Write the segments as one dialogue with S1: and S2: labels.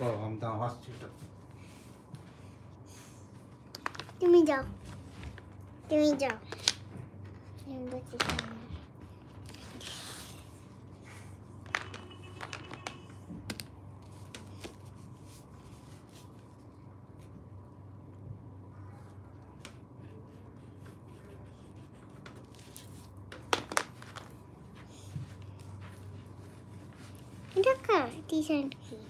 S1: Well, I'm down hospital. Give me down. Give me down. 이렇게 디자인 키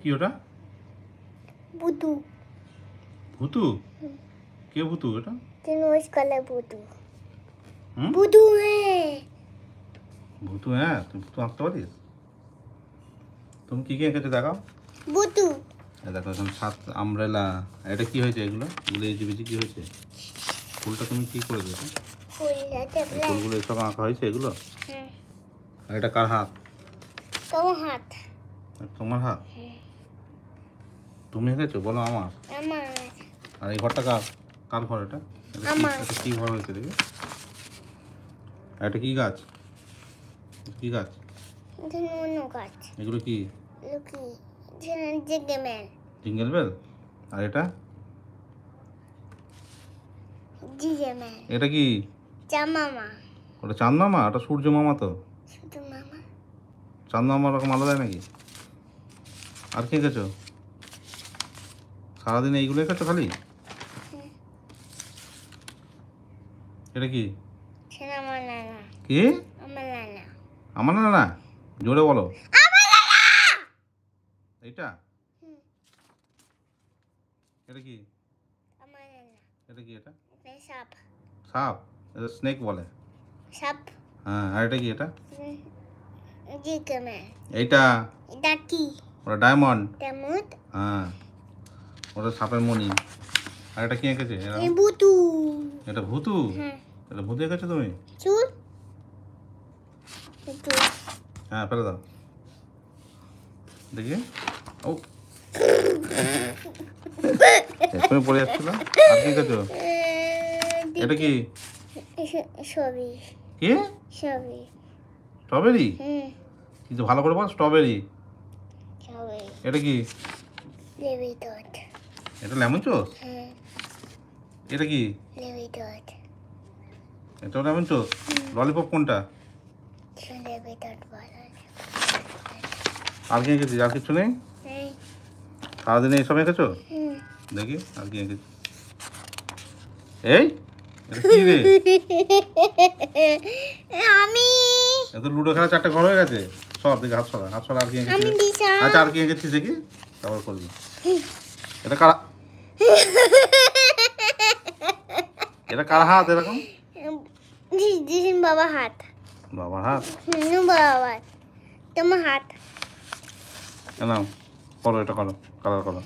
S1: Que hora? Budu. Budu? Que é Budu? Tem uma escola Budu. Hum? Budu é. ভুতু হ্যাঁ তুই ভুতু আঁকতে পারিস তুমি কি কি এঁকেছো দেখাও ভুতু দেখো এখন সাত আমব্রেলা এটা কি হয়েছে এগুলো এগুলো এই বিজি কি হয়েছে ফুলটা তুমি কি করে দিয়েছো ফুলগুলো এসব আঁকা হয়েছে এগুলো হ্যাঁ। আর এটা কার হাত তোমার হাত তোমার হাত হ্যাঁ। তুমি এঁকেছো বলো আমার আর এই ঘরটা কার কার ঘর এটা কি ঘর হয়েছে দেখি এটা কি গাছ কি গাছ এগুলো কি আর এটা এটা কি ওটা চাঁদ মামা ওটা সূর্য মামা তো মামা চাঁদ মামা ওরকম আলাদা নাকি আর কি গেছো সারাদিন এইগুলো এঁকেছো খালি হ্যাঁ। এটা কি কি আমার নানা আমার না না জোরে বলো এটা এটা কি স্নেক বলে সাপ হ্যাঁ আর এটা কি এটা এইটা ওটা ডায়মন্ড হ্যাঁ ওটা সাপের আর এটা এঁকেছে ভুতু এটা ভুতু হ্যাঁ। এটা ভূত এঁকেছো তুমি চুল হ্যাঁ ফেলে দাও দেখি ও এক্ষুনি পড়ে যাচ্ছিল আর কি খাচ্ছ এটা কি সবি কি সবি স্ট্রবেরি কিন্তু ভালো করে বল স্ট্রবেরি এটা কি এটা লেমন চোস হ্যাঁ। এটা কি এটা লেমন চোস ললিপপ কোনটা আর কি এঁকেছিস আর কিছু নেই সারাদিনে এইসব এঁকেছো দেখি আর কি এঁকেছি এই আমি লুডো খেলা চারটে ঘর হয়ে গেছে সব দেখি হাত আর কি আচ্ছা আর কি এঁকেছিস দেখি তারপর করবি এটা কারা এটা হাত এরকম বাবা হাত বাবার হাত হুম বাবা তোমার হাত নাও করো এটা করো কালার করো